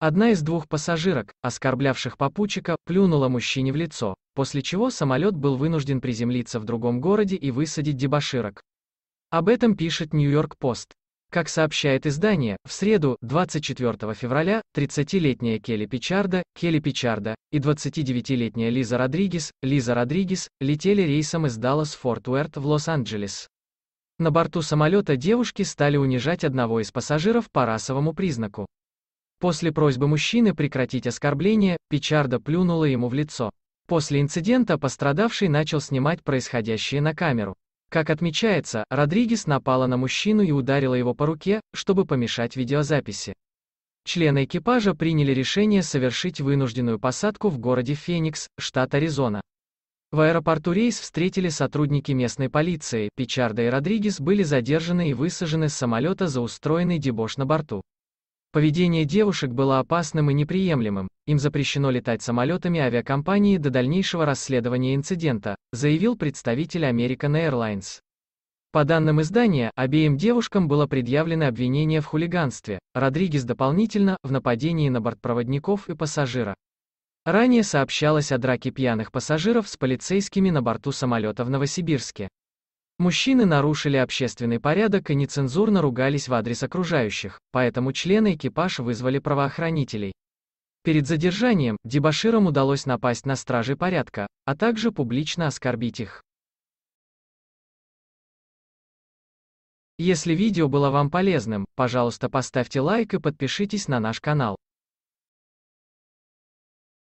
Одна из двух пассажирок, оскорблявших попутчика, плюнула мужчине в лицо, после чего самолет был вынужден приземлиться в другом городе и высадить дебоширок. Об этом пишет Нью-Йорк-Пост. Как сообщает издание, в среду, 24 февраля, 30-летняя Келли Пичарда, Келли Пичарда и 29-летняя Лиза Родригес, Лиза Родригес, летели рейсом из Даллас-Форт Уэрт в Лос-Анджелес. На борту самолета девушки стали унижать одного из пассажиров по расовому признаку. После просьбы мужчины прекратить оскорбление, Пичарда плюнула ему в лицо. После инцидента пострадавший начал снимать происходящее на камеру. Как отмечается, Родригес напала на мужчину и ударила его по руке, чтобы помешать видеозаписи. Члены экипажа приняли решение совершить вынужденную посадку в городе Феникс, штат Аризона. В аэропорту рейс встретили сотрудники местной полиции, Пичарда и Родригес были задержаны и высажены с самолета за устроенный дебош на борту. Поведение девушек было опасным и неприемлемым, им запрещено летать самолетами авиакомпании до дальнейшего расследования инцидента, заявил представитель American Airlines. По данным издания, обеим девушкам было предъявлено обвинение в хулиганстве, Родригес дополнительно, в нападении на бортпроводников и пассажира. Ранее сообщалось о драке пьяных пассажиров с полицейскими на борту самолета в Новосибирске. Мужчины нарушили общественный порядок и нецензурно ругались в адрес окружающих, поэтому члены экипажа вызвали правоохранителей. Перед задержанием дебаширам удалось напасть на стражи порядка, а также публично оскорбить их. Если видео было вам полезным, пожалуйста поставьте лайк и подпишитесь на наш канал.